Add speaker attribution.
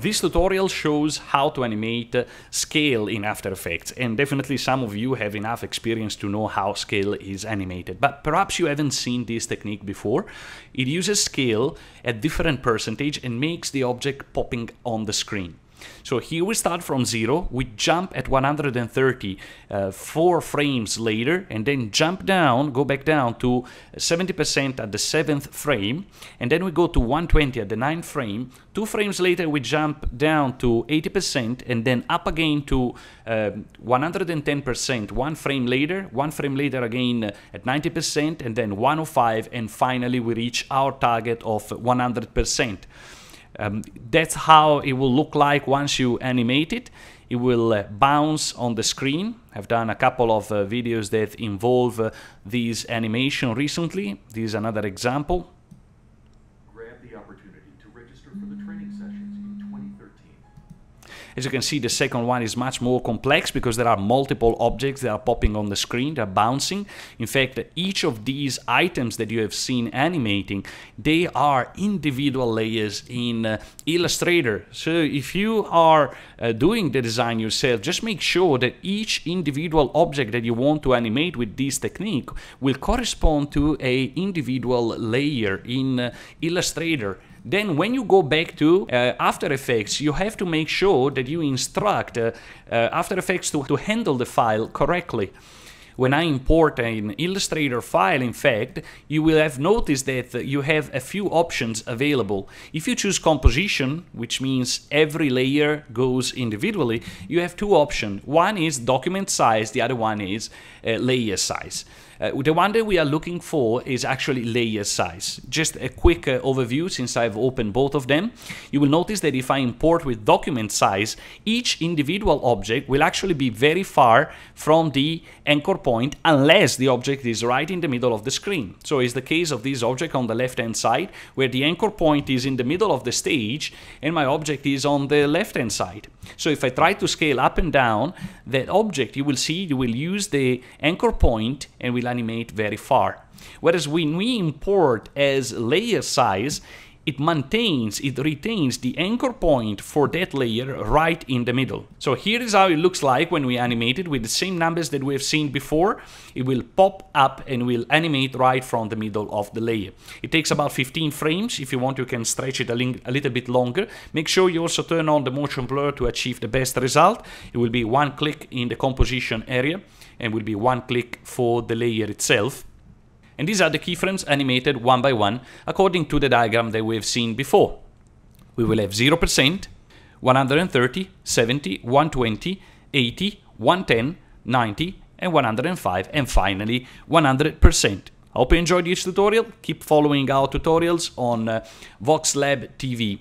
Speaker 1: This tutorial shows how to animate scale in After Effects and definitely some of you have enough experience to know how scale is animated but perhaps you haven't seen this technique before. It uses scale at different percentage and makes the object popping on the screen. So here we start from zero, we jump at 130 uh, four frames later, and then jump down, go back down to 70% at the seventh frame, and then we go to 120 at the ninth frame. Two frames later, we jump down to 80%, and then up again to 110%. Uh, one frame later, one frame later again uh, at 90%, and then 105, and finally we reach our target of 100%. Um, that's how it will look like once you animate it. It will uh, bounce on the screen. I've done a couple of uh, videos that involve uh, these animation recently. This is another example. As you can see, the second one is much more complex because there are multiple objects that are popping on the screen, they're bouncing. In fact, each of these items that you have seen animating, they are individual layers in uh, Illustrator. So if you are uh, doing the design yourself, just make sure that each individual object that you want to animate with this technique will correspond to a individual layer in uh, Illustrator then when you go back to uh, After Effects, you have to make sure that you instruct uh, uh, After Effects to, to handle the file correctly. When I import an Illustrator file, in fact, you will have noticed that you have a few options available. If you choose composition, which means every layer goes individually, you have two options. One is document size, the other one is uh, layer size. Uh, the one that we are looking for is actually layer size. Just a quick uh, overview since I've opened both of them. You will notice that if I import with document size, each individual object will actually be very far from the anchor point unless the object is right in the middle of the screen. So it's the case of this object on the left hand side where the anchor point is in the middle of the stage and my object is on the left hand side. So if I try to scale up and down that object, you will see you will use the anchor point and will animate very far. Whereas when we import as layer size, it maintains, it retains the anchor point for that layer right in the middle. So here is how it looks like when we animate it with the same numbers that we have seen before. It will pop up and will animate right from the middle of the layer. It takes about 15 frames. If you want, you can stretch it a, a little bit longer. Make sure you also turn on the motion blur to achieve the best result. It will be one click in the composition area and will be one click for the layer itself. And these are the keyframes animated one by one according to the diagram that we have seen before. We will have 0%, 130, 70, 120, 80, 110, 90, and 105, and finally 100%. Hope you enjoyed this tutorial. Keep following our tutorials on uh, VoxLab TV.